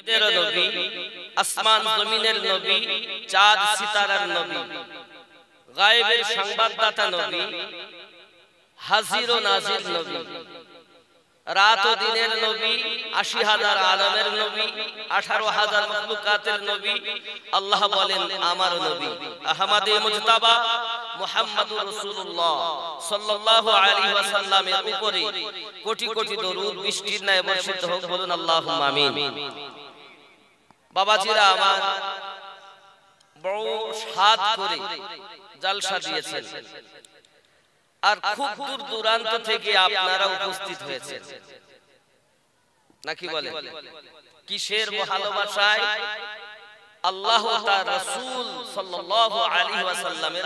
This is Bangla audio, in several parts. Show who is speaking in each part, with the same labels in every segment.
Speaker 1: এদেরও নবী আসমান জমিনের নবী চাঁদ সিতারার নবী গায়েবের সংবাদদাতা নবী হাজির ও নাজির নবী রাত ও দিনের নবী আশি হাজার আলমের নবী আঠারো হাজার মখলুকাতের নবী আল্লাহ বলেন আমার নবী মুজতাবা মুহাম্মাদুর রাসূলুল্লাহ সাল্লাল্লাহু আলাইহি ওয়াসাল্লামের উপরে কোটি কোটি দরুদ বৃষ্টির ন্যায় বর্ষিত হোক বলুন আল্লাহুম্মা আমিন বাবাজিরা আমার বড় সাত করে জালসা দিয়েছেন
Speaker 2: আর খুব দূর দূরান্ত থেকে আপনারা উপস্থিত হয়েছেন
Speaker 1: নাকি বলে কিসের ভালোবাসায় আল্লাহ তার রাসূল সাল্লাল্লাহু আলাইহি ওয়াসাল্লামের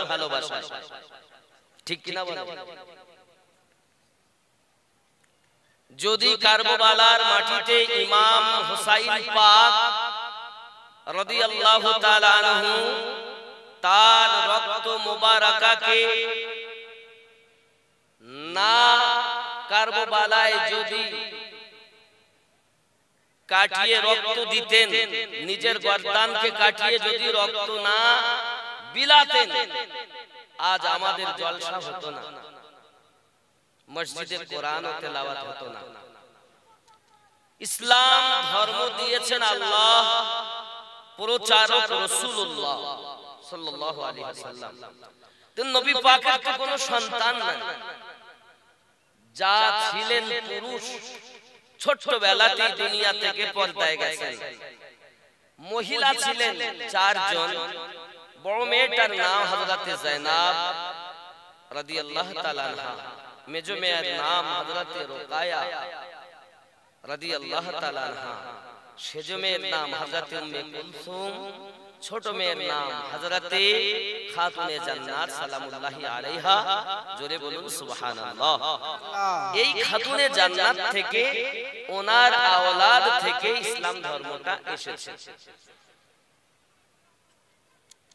Speaker 1: ঠিক কিনা যদি কারবালার মাটিতে ইমাম হুসাইন পাক রাদিয়াল্লাহু তাআলা তার রক্ত মুবারাকাকে না কারবালায় যদি কাটিয়ে রক্ত দিতেন নিজের গর্দানকে কাটিয়ে যদি রক্ত না বিলাতেন
Speaker 2: আজ আমাদের জলসা হতো না
Speaker 1: মসজিদে কোরআন তেলাওয়াত হতো না ইসলাম ধর্ম দিয়েছেন আল্লাহ প্রচারক রসুল্লাহ সাল্লাল্লাহু ছিলেন পুরুষ ছোটবেলাতেই বড় মেয়েটার নাম হযরতে জাইনাব রাদিয়াল্লাহু তাআলা আনহা মেজো মেয়ের নাম হযরতে রুকায়া রাদিয়াল্লাহু তাআলা আনহা সেজ মেয়ের নাম হাজরাতে উম্মে কুলসুম ছোট মেয়ের নাম হাজরাতে খাতুনে জান্নাত সালামুল্লাহি আলাইহা জোরে বলুন সুবহানাল্লাহ এই খাতুনে জান্নাত থেকে ওনার আওলাদ থেকে ইসলাম ধর্মটা এসেছে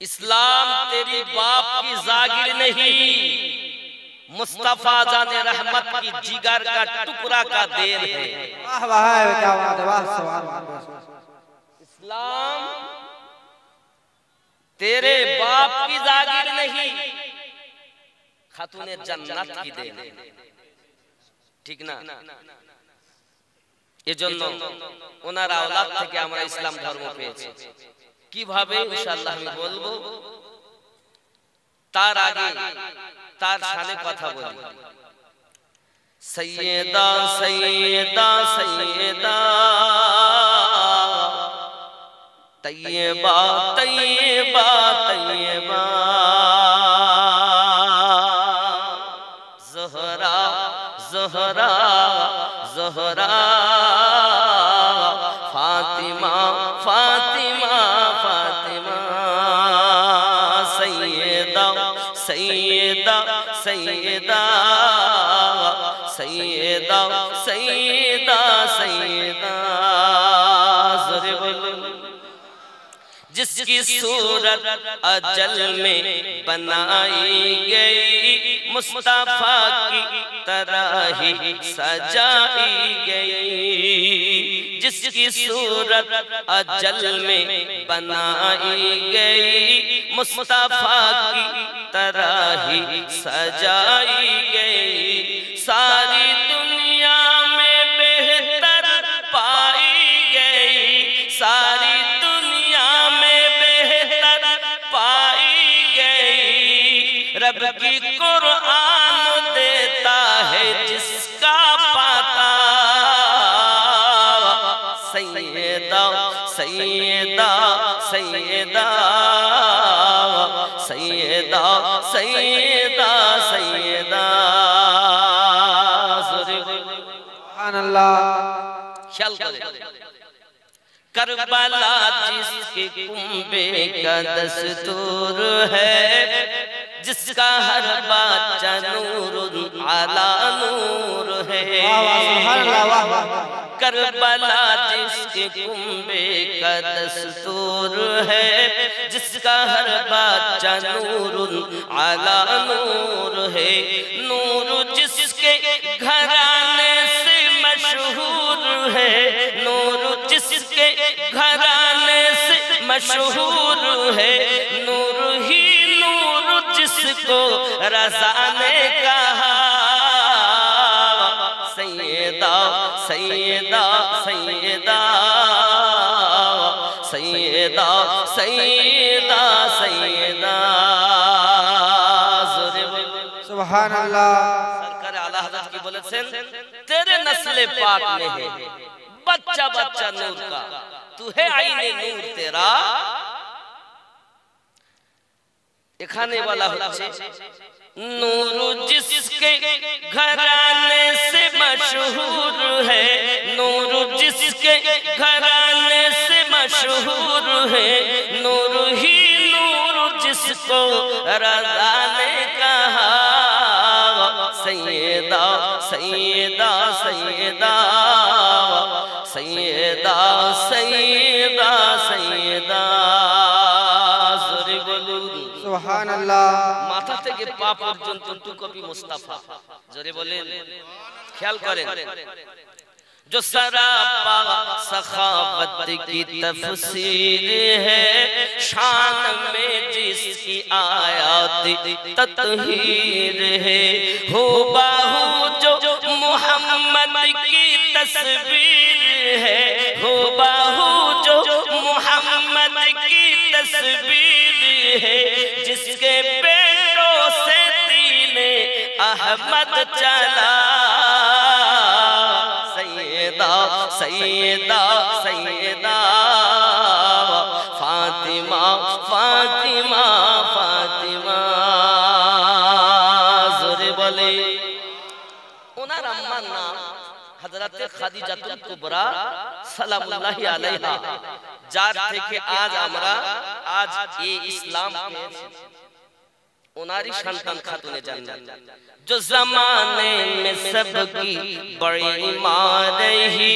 Speaker 1: ইসলাম তেরি বাপ কি জাগির নেই مصطفیٰ جان رحمت کی کی کی جگر کا کا دیر دیر ہے ہے اسلام
Speaker 2: تیرے باپ نہیں
Speaker 1: خاتون جنت ٹھیک نا
Speaker 2: یہ تھے کہ ہمارا اسلام
Speaker 1: کی بھابے انشاءاللہ ہمیں بولو تار آگے سا سیدہ سیدہ سیدہ طیبہ طیبہ طیبہ زہرہ زہرا زہرا کی صورت اجل میں بنائی گئی مصطفیٰ کی طرح ہی سجائی گئی جس کی صورت اجل میں بنائی گئی مصطفیٰ کی طرح ہی سجائی گئی ساری سید سید سید کربلا جس کے کن کا دستور ہے جس کا ہر علا نور ہے کربلا جس کے کنبے کا دستور ہے جس کا ہر بات نور علا نور ہے نور جس کے گھرانے سے مشہور ہے نور جس کے گھرانے سے مشہور ہے نور ہی نور جس کو رضا نے کہا تیرے نسل پاک میں ہے بچہ بچہ نور کا تو ہے عین نور تیرا دکھانے والا ہو جس کے گھرانے سے مشہور ہے نور جس کے گھرانے سے مشہور ہے نور ہی نور جس کو رضا نے کہا سیدہ سیدہ سیدہ سیدہ سیدہ سیدہ مات اب جو مستفا خیال کرے جو سراپا سخاوت کی کی تفسیر ہے شان میں جس آیات تطہیر ہے ہو باہو جو محمد کی تصویر ہے ہو باہو جو محمد کی تصویر ہے مت چلا سیدہ سیدہ سیدہ فاطمہ فاطمہ فاطمہ زرب علی انہا رمان نام حضرت خدیجہ تم کبرا سلام اللہ علیہ جار تھے کہ آج آمرا آج یہ اسلام پہنچے جو زمانے میں سب کی بڑی ہی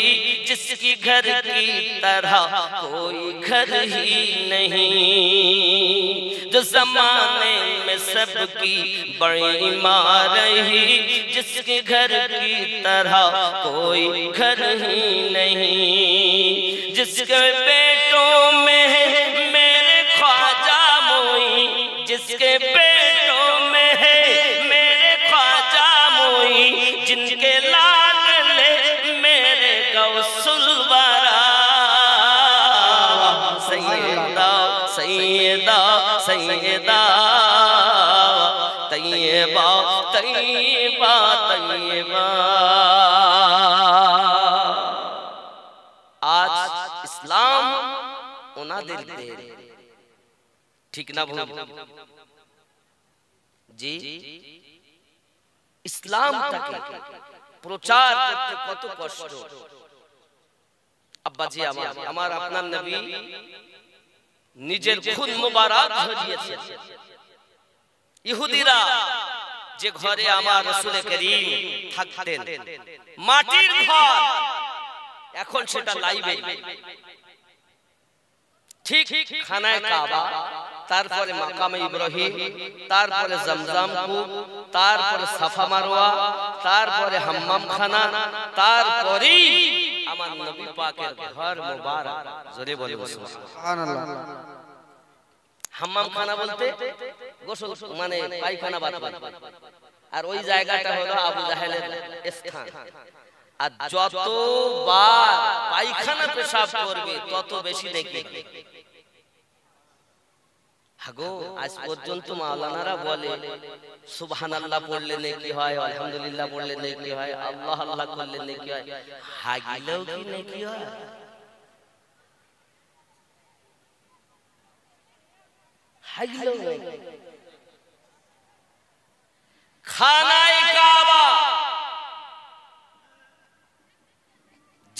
Speaker 1: جس کی گھر کی طرح کوئی گھر ہی نہیں جو زمانے میں سب کی بڑی مار رہی جس کی گھر کی طرح کوئی گھر ہی نہیں جس کے بیٹوں میں میرے خواجہ موئی جس کے بیٹوں بعد اسلام اونا دل دے رہے ٹھیک نہ بھول جی اسلام تک پروچار کرتے کتو پشتو اب جی آمار ہمارا اپنا نبی نیجر خود مبارات حجیت سے یہودی را جگھوری آمار رسول کریم تھک دین ماتیر بھار এখন সেটা লাইভে ঠিক খানায় কাবা তারপরে মাকামে ইব্রাহিম তারপরে জমজাম কূপ তারপরে সাফা মারোয়া তারপরে হাম্মাম খানা তারপরেই আমার নবী পাকের ঘর মোবারক জোরে বলে সুবহানাল্লাহ হাম্মাম খানা বলতে গোসল মানে, মানে পায়খানা বাদ আর ওই জায়গাটা হলো আবু জাহেলের স্থান আর যতবার পায়খানা পেশাব করবে তত বেশি দেখবে হাগো আজ পর্যন্ত মাওলানারা বলে সুবহান আল্লাহ পড়লে নেকি হয় আলহামদুলিল্লাহ পড়লে নেকি হয় আল্লাহ আল্লাহ করলে নেকি হয় হাগিলেও কি নেকি হয় হাগিলেও নেকি খানায় কাবা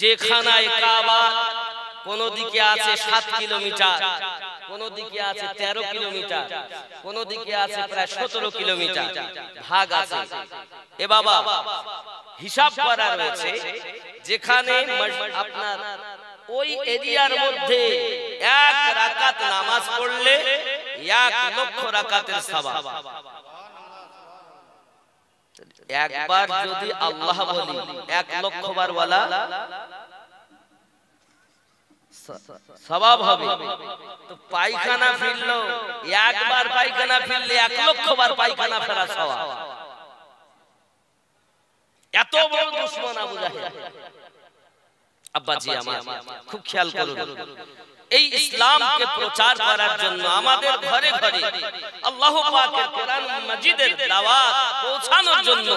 Speaker 1: যেখানায় কাবা কোন দিকে আছে সাত কিলোমিটার কোন দিকে আছে তেরো কিলোমিটার কোন দিকে আছে প্রায় সতেরো কিলোমিটার ভাগ আছে এ বাবা হিসাব করা রয়েছে যেখানে আপনার ওই এরিয়ার মধ্যে এক রাকাত
Speaker 2: নামাজ পড়লে এক লক্ষ রাকাতের সাবা
Speaker 1: একবার যদি আল্লাহ বলি এক লক্ষ বার ওয়ালা স্বভাব হবে তো পায়খানা ফিরলো একবার পায়খানা ফিরলে এক লক্ষ বার পায়খানা ফেরা স্বভাব এত বড় দুশ্মন আবু জাহেল আব্বাজি আমার খুব খেয়াল করুন এই ইসলামকে প্রচার করার জন্য আমাদের ঘরে ঘরে আল্লাহ পাকের কোরআন মাজিদের দাওয়াত পৌঁছানোর জন্য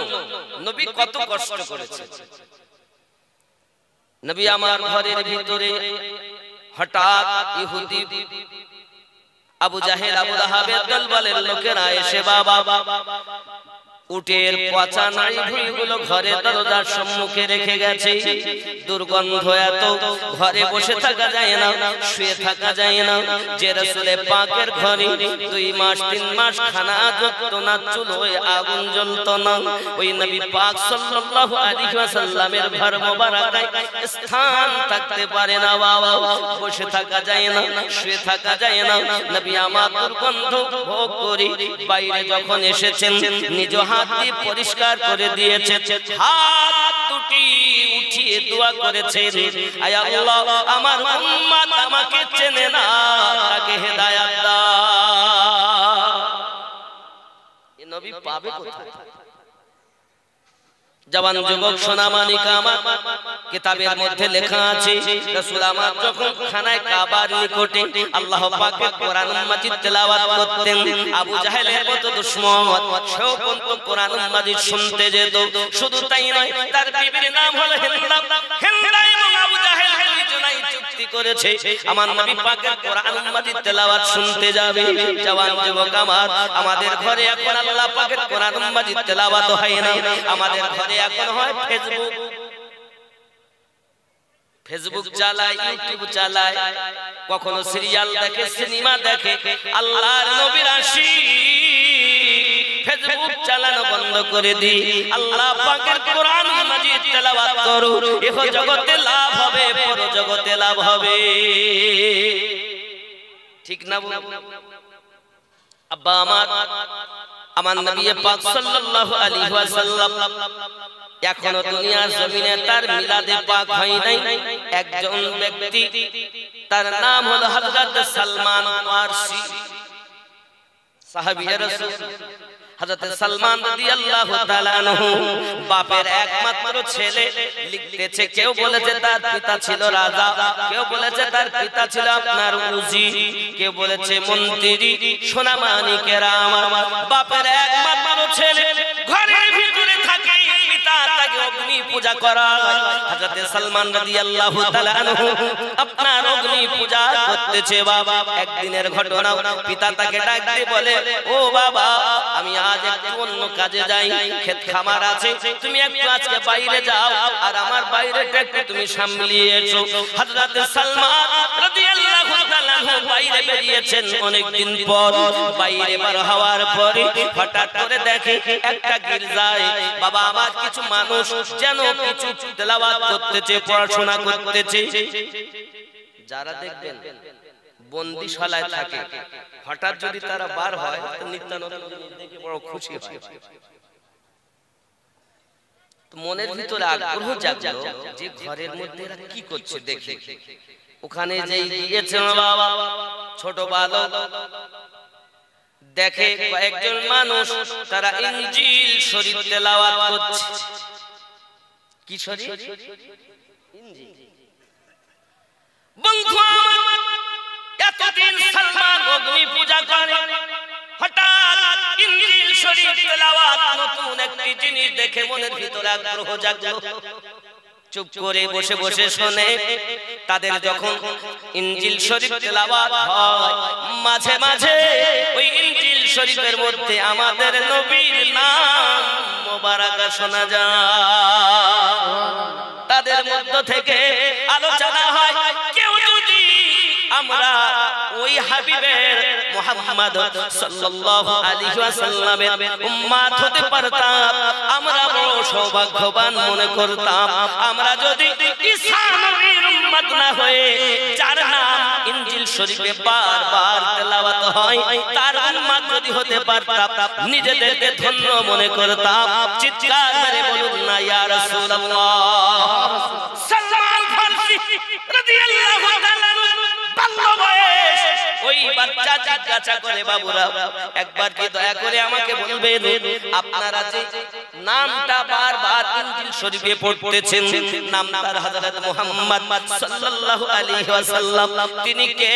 Speaker 1: নবী কত কষ্ট করেছে নবী আমার ঘরের ভিতরে হঠাৎ ইহুদি আবু জাহেল আবু রাহাবের দলবলের লোকেরা এসে বাবা উটের পচা নাই ভুঁইগুলো ঘরে দরজার সম্মুখে রেখে গেছে দুর্গন্ধ এত ঘরে বসে থাকা যায় না শুয়ে থাকা যায় না যে রসুলে পাকের ঘরে দুই মাস তিন মাস খানা যত না চুল হয়ে আগুন জ্বলত না ওই নবী পাক সাল্লাল্লাহু আলাইহি ওয়াসাল্লামের ঘর মোবারকায় স্থান থাকতে পারে না বাবা বসে থাকা যায় না শুয়ে থাকা যায় না নবী আমার দুর্গন্ধ ভোগ করি বাইরে যখন এসেছেন নিজ হাত হাত পরিষ্কার করে দিয়েছে হাত দুটি উঠিয়ে দোয়া করেছে আমার আমাকে চেনে না তাকে হেদায়াত নবী পাবে কোথায় জবান যুবক সোনা সোনামানিক আমার কিতাবের মধ্যে লেখা আছে রাসূল আমার যখন খানায় কাবার নিকটে আল্লাহ পাকের কোরআন মাজিদ তেলাওয়াত করতেন আবু জাহেলের মতো দুশমন সেও পর্যন্ত কোরআন মাজিদ শুনতে যেত শুধু তাই নয় তার বিবির নাম হলো হিন্দাম হিন্দাম এবং আবু জাহেল রাজনীতি করেছে আমার নবী পাকের কোরআন মাজিদ তেলাওয়াত শুনতে যাবে জওয়ান যুবক আমার আমাদের ঘরে এখন আল্লাহ পাকের কোরআন মাজিদ তেলাওয়াত হয় না আমাদের ঘরে এখন হয় ফেসবুক ফেসবুক চালায় ইউটিউব চালায় কখনো সিরিয়াল দেখে সিনেমা দেখে আল্লাহর নবীর আশি ফেসবুক চালানো বন্ধ করে দি আল্লাহ পাকের কোরআন মাজিদ তেলাওয়াত করো এহ জগতে লাভ হবে পর জগতে লাভ হবে ঠিক না আব্বা আমার আমার নবী পাক সাল্লাল্লাহু আলাইহি ওয়াসাল্লাম এখনো দুনিয়ার জমিনে তার মিলাদে পাক হয় নাই একজন ব্যক্তি তার নাম হলো হযরত সালমান ফারসি সাহাবী রাসূল হযরত সালমান রাদিয়াল্লাহু তাআলা আনহু বাপের একমাত্র ছেলে লিখতেছে কেউ বলেছে তার পিতা ছিল রাজা কেউ বলেছে তার পিতা ছিল আপনার উজি কেউ বলেছে মন্ত্রী সোনামানিকেরা আমার বাপের একমাত্র ছেলে ঘরে পূজা করা হযরতে সালমান রাদিয়াল্লাহু তাআলা আনহু আপনার অগ্নি পূজা করতেছে বাবা একদিনের ঘটনা পিতা তাকে ডাক দিয়ে বলে ও বাবা আমি আজ একটু অন্য কাজে যাই ক্ষেত খামার আছে তুমি একটু আজকে বাইরে যাও আর আমার বাইরে একটু তুমি সামলিয়েছো এসো সালমান রাদিয়াল্লাহু জমানার বাইরে বেরিয়েছেন পর বাইরে বার হওয়ার পরে হঠাৎ করে দেখে একটা গির্জায় বাবা কিছু মানুষ যেন কিছু করতেছে পড়াশোনা করতেছে যারা দেখবেন বন্দিশালায় থাকে হঠাৎ যদি তারা বার হয় নিত্যানন্দ খুশি মনের ভিতরে আগ্রহ যে ঘরের মধ্যে কি করছে দেখে ওখানে যেই গিয়েছিল বাবা ছোট বালক দেখে কয়েকজন মানুষ তারা ইঞ্জিল শরীফ তেলাওয়াত করছে কি শরীফ ইঞ্জিল বন্ধু আমার এতদিন সালমান অগ্নি পূজা করে হঠাৎ ইঞ্জিল শরীফ তেলাওয়াত নতুন একটি জিনিস দেখে মনের ভিতরে আগ্রহ জাগলো চুপ করে বসে বসে শোনে তাদের যখন ইঞ্জিল শরীফ তেলাওয়াত হয় মাঝে মাঝে ওই ইঞ্জিল শরীফের মধ্যে আমাদের নবীর নাম মোবারকা শোনা যায় তাদের মধ্য থেকে আলোচনা হয় কেউ যদি আমরা ওই হাবিবের মোহাম্মদ সাল্লাল্লাহু আলাইহি ওয়াসাল্লামের উম্মত হতে পারতাম আমরা বড় সৌভাগ্যবান মনে করতাম আমরা যদি ঈসা নবীর উম্মত না হয়ে যার নাম ইনজিল শরীফে বারবার তেলাওয়াত হয় তার উম্মত যদি হতে পারতাম নিজেদেরকে ধন্য মনে করতাম চিৎকার করে বলুন না ইয়া রাসূলুল্লাহ সাল্লাল্লাহু আলাইহি রাদিয়াল্লাহু তাআলা বাল্য বয়স ওই বাচ্চা জিজ্ঞাসা করে একবার কি দয়া করে আমাকে বলবেন আপনারা যে নামটা বারবার শরীফে পড়তেছেন নাম তার হযরত মুহাম্মদ সাল্লাল্লাহু আলাইহি ওয়াসাল্লাম তিনি কে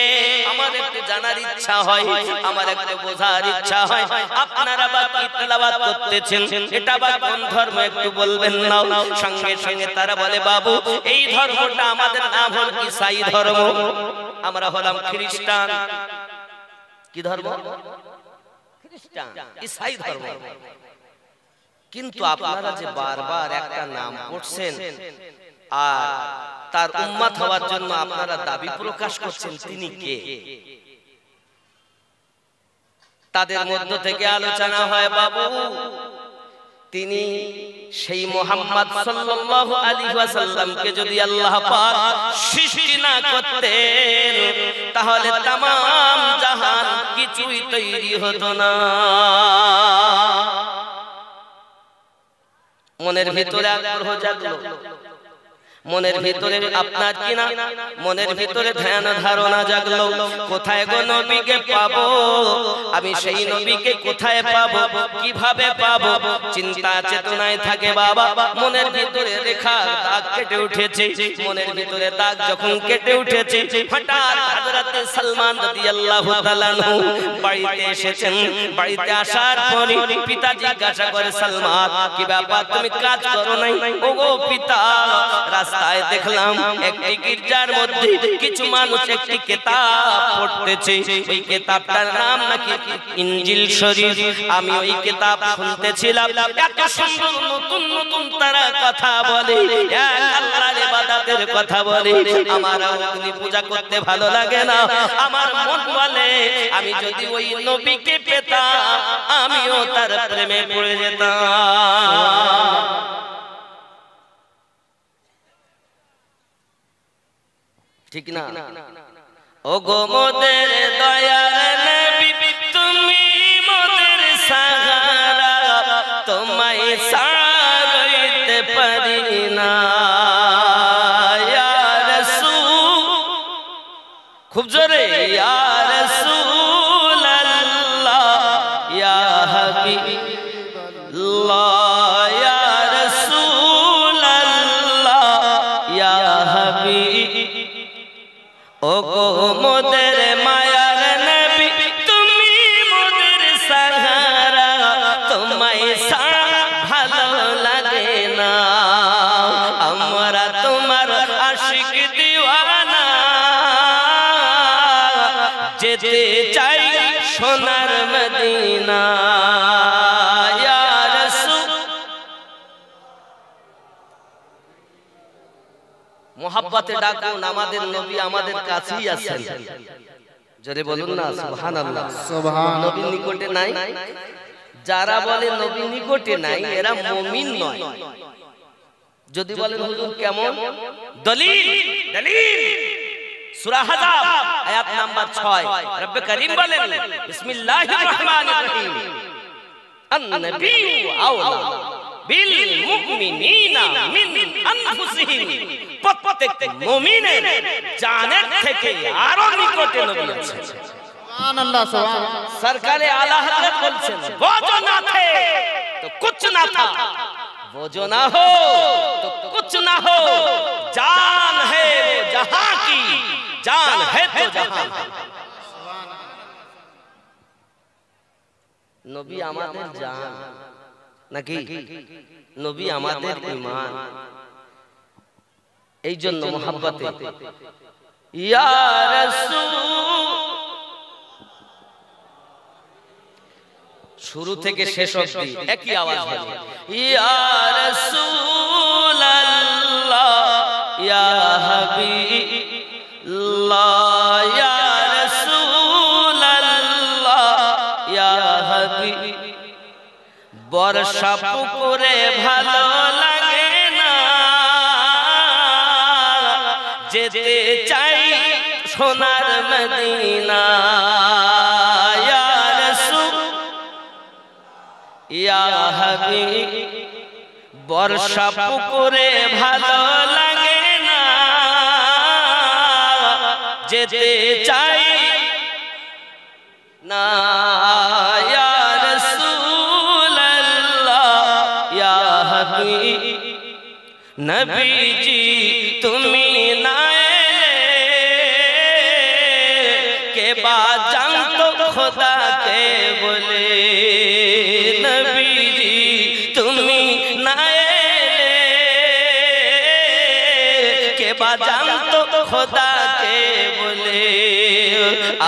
Speaker 1: আমার একটু জানার ইচ্ছা হয় আমার একটু বোঝার ইচ্ছা হয় আপনারা বা কি তেলাওয়াত করতেছেন এটা বা কোন ধর্ম একটু বলবেন না সঙ্গে সঙ্গে তারা বলে বাবু এই ধর্মটা আমাদের নাম হল ইসাই ধর্ম আমরা হলাম খ্রিস্টান কি ধর্ম খ্রিস্টান ইসাই ধর্ম কিন্তু আপনারা যে বারবার একটা নাম করছেন আর তার উম্মাত হওয়ার জন্য আপনারা দাবি প্রকাশ করছেন তিনি কে তাদের মধ্য থেকে আলোচনা হয় বাবু তিনি সেই মোহাম্মদ সাল্লাল্লাহু আলাইহি ওয়াসাল্লামকে যদি আল্লাহ পাক শিশু করতেন তাহলে তাম জাহান কিছুই তৈরি হতো না মনের ভেতরে আগ্রহ জাগলো মনের ভিতরে আপনার কিনা মনের ভিতরে ধ্যান ধারণা জাগলো কোথায় গো নবীকে পাবো আমি সেই নবীকে কোথায় পাবো কিভাবে পাবো চিন্তা চেতনায় থাকে বাবা মনের ভিতরে রেখা দাগ কেটে উঠেছে মনের ভিতরে দাগ যখন কেটে উঠেছে হঠাৎ হযরত সালমান রাদিয়াল্লাহু তাআলা বাড়িতে এসেছেন বাড়িতে আসার পর পিতা জিজ্ঞাসা করে সালমান কি ব্যাপার তুমি কাজ করো নাই ওগো পিতা রাস্তা রাস্তায় দেখলাম একটি গির্জার মধ্যে কিছু মানুষ একটি কেতাব পড়তেছে ওই কেতাবটার নাম নাকি ইঞ্জিল শরীফ আমি ওই কেতাব শুনতেছিলাম এত নতুন নতুন তারা কথা বলে এক আল্লাহর ইবাদতের কথা বলে আমার অগ্নি পূজা করতে ভালো লাগে না আমার মন বলে আমি যদি ওই নবীকে পেতাম আমিও তার প্রেমে পড়ে যেতাম ঠিক না ও গো মোদের দয়ার নবী তুমি মোদের সাহারা তোমায় সারইতে পারি না খুব জোরে ইয়া রাসূল আল্লাহ ইয়া হাবিব উম্মতে ডাকুন আমাদের নবী আমাদের কাছেই আছেন জোরে বলুন না সুবহানাল্লাহ সুবহান নবীর নিকটে নাই যারা বলে নবী নিকটে নাই এরা মুমিন নয় যদি বলেন হুজুর কেমন দলিল দলিল সূরা হাজাব আয়াত নাম্বার 6 রব্বে করিম বলেন বিসমিল্লাহির রহমানির রহিম আন-নবিয়্যু আওলা বিল মুমিনিনা মিন আনফুসিহিম প্রত্যেক মুমিনের জানের থেকে আরো নিকটে নবী সরকারে আলা হযরত বলছেন وہ ہے جہاں کی جان ہے تو جہاں نیمان এই জন্য মহাব্বতে শুরু থেকে শেষ অবধি একই আওয়াজ হবে ইয়া বর্ষা পুকুরে ভালো যেতে চাই সোনার মদিনা বর্ষা পুকুরে ভালো লাগে না যেতে চাই না নবীজি তুমি বলে নবীজি তুমি না এলে কে বাজাম তো কে বলে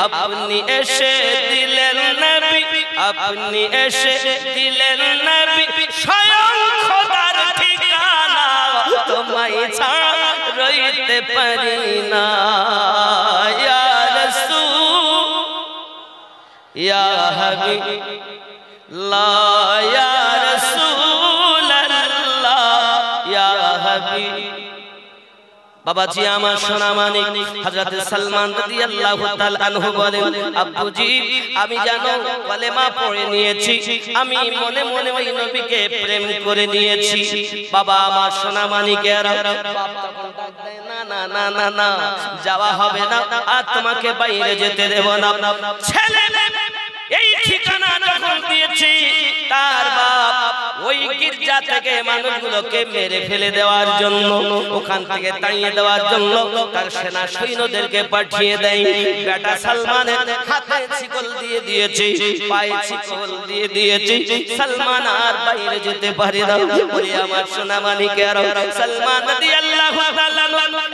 Speaker 1: আপনি এসে দিলেন নবী আপনি এসে দিলেন নবী স্বয়ং খোদার ঠিকানা তোমায় ছাড়া রইতে পারি না ইয়া হাবি লা ইয়া রাসূলুল্লাহ ইয়া হাবি বাবাজি আমার সোনা মানিক হযরত সালমান রাদিয়াল্লাহু তাআলা আনহু বলেন আব্বুজি আমি জানো কলেমা পড়ে নিয়েছি আমি মনে মনে ওই নবীকে প্রেম করে নিয়েছি বাবা আমার সোনা আর বাপ তখন ডাক না না না না না যাওয়া হবে না আর তোমাকে বাইরে যেতে দেব না ছেলে দিয়েছি তার বাপ ওই গির্জা থেকে মানুষগুলোকে মেরে ফেলে দেওয়ার জন্য ওখান থেকে তাড়িয়ে দেওয়ার জন্য তার সেনা সৈন্যদেরকে পাঠিয়ে দেয় বেটা সালমানের হাতে শিকল দিয়ে দিয়েছি পায়ে শিকল দিয়ে দিয়েছি সালমান আর বাইরে যেতে পারে না ওই আমার সোনা মালিক আর সালমান দিয়ে আল্লাহ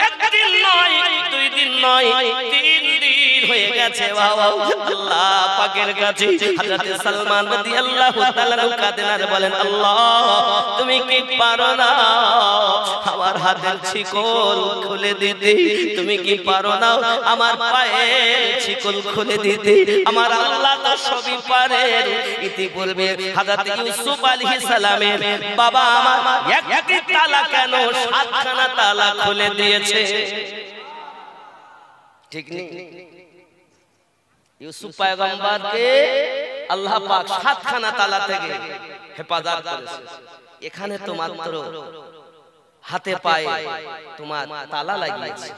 Speaker 1: একদিন নয় দুই দিন নয় তিন হয়ে গেছে বাবা আল্লাহ পাকের কাছে হযরত সালমান রাদিয়াল্লাহু তাআলা কাঁদেন আর বলেন আল্লাহ তুমি কি পারো না আমার হাতের শিকল খুলে দিতে তুমি কি পারো না আমার পায়ের শিকল খুলে দিতে আমার আল্লাহ তো সবই পারে ইতি বলবে হযরত ইউসুফ আলাইহিস সালামের বাবা আমার একটি তালা কেন সাতখানা তালা খুলে দিয়েছে ঠিক নেই ইউসুফ পায়গম্বরকে আল্লাহ পাক সাতখানা তালা থেকে হেফাজত করেছে এখানে তো মাত্র হাতে পায়ে তোমার তালা লাগিয়েছে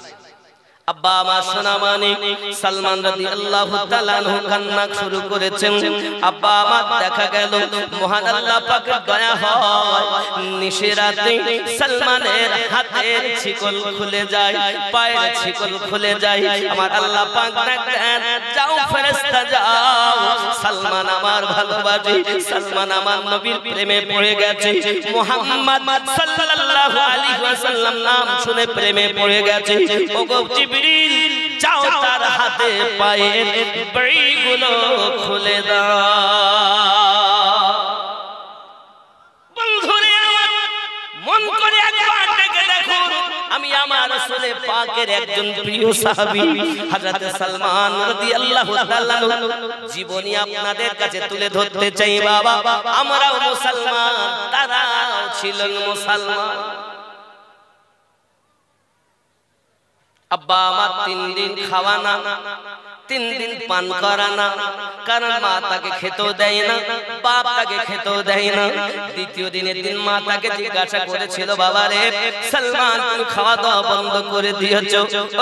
Speaker 1: আব্বা আমার আল্লাহ সালমান আমার ভালোবাসে সালমান আমার নবীর প্রেমে পড়ে গেছে মোহাম্মদ নাম শুনে প্রেমে পড়ে গেছে জিবরিল চাও তার হাতে পায়ে বড়িগুলো খুলে দাও আমি আমার একজন জীবনী আপনাদের কাছে তুলে ধরতে চাই বাবা আমরাও মুসলমান তারাও ছিলেন মুসলমান আব্বা আমার তিন দিন খাওয়া না তিন দিন পান করা না কারণ মা তাকে খেতেও দেয় না বাপ তাকে খেতেও দেয় না দ্বিতীয় দিনে দিন মা তাকে জিজ্ঞাসা করেছিল বাবা রে সালমান খাওয়া দাওয়া বন্ধ করে দিয়েছ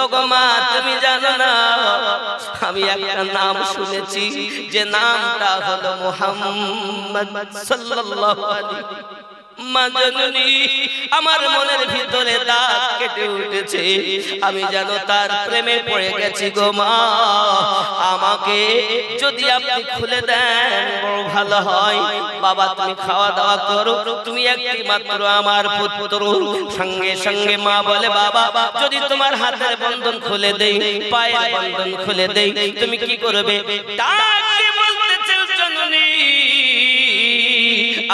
Speaker 1: ওগো মা তুমি জানো না আমি একটা নাম শুনেছি যে নামটা হলো মোহাম্মদ সাল্লাল্লাহু আলাইহি আমার মনের ভিতরে কেটে উঠেছে আমি যেন তার প্রেমে পড়ে গেছি গো মা আমাকে যদি আপনি খুলে দেন ভালো হয় বাবা তুমি খাওয়া দাওয়া করো তুমি একটি মাত্র আমার পুত্র সঙ্গে সঙ্গে মা বলে বাবা যদি তোমার হাতের বন্ধন খুলে দেই পায়ের বন্ধন খুলে দেই তুমি কি করবে ডাক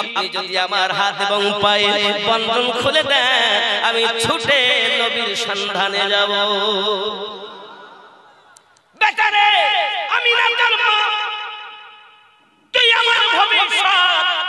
Speaker 1: আপনি যদি আমার হাত এবং পায়ে বন্ধন খুলে দেন আমি ছুটে নবীর সন্ধানে যাব বেচারে আমি না তুই আমার ভবিষ্যৎ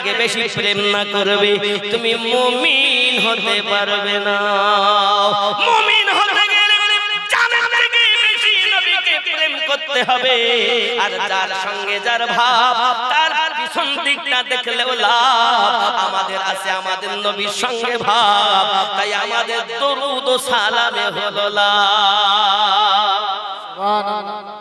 Speaker 1: থেকে বেশি প্রেম না করবে তুমি মুমিন হতে পারবে না মুমিন হতে গেলে জানার থেকে বেশি নবীকে প্রেম করতে হবে আর যার সঙ্গে যার ভাব তার পিছন দিকটা দেখলেও লাভ আমাদের আছে আমাদের নবীর সঙ্গে ভাব তাই আমাদের দরুদ ও সালামে হলো লাভ সুবহানাল্লাহ